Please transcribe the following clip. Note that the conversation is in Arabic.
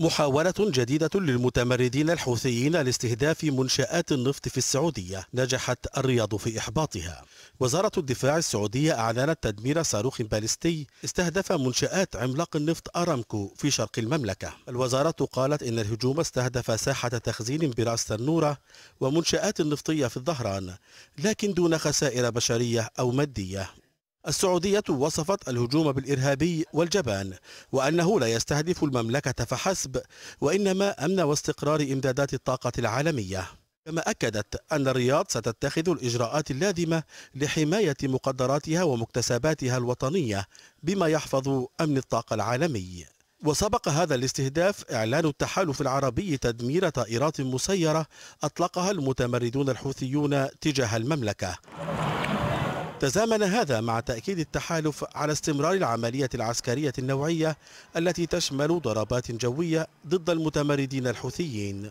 محاولة جديدة للمتمردين الحوثيين لاستهداف منشآت النفط في السعودية نجحت الرياض في إحباطها وزارة الدفاع السعودية أعلنت تدمير صاروخ باليستي استهدف منشآت عملاق النفط أرامكو في شرق المملكة الوزارة قالت إن الهجوم استهدف ساحة تخزين برأس تنورة ومنشآت نفطية في الظهران لكن دون خسائر بشرية أو مادية السعودية وصفت الهجوم بالإرهابي والجبان وأنه لا يستهدف المملكة فحسب وإنما أمن واستقرار إمدادات الطاقة العالمية كما أكدت أن الرياض ستتخذ الإجراءات اللازمة لحماية مقدراتها ومكتسباتها الوطنية بما يحفظ أمن الطاقة العالمي وسبق هذا الاستهداف إعلان التحالف العربي تدمير طائرات مسيرة أطلقها المتمردون الحوثيون تجاه المملكة تزامن هذا مع تأكيد التحالف على استمرار العملية العسكرية النوعية التي تشمل ضربات جوية ضد المتمردين الحوثيين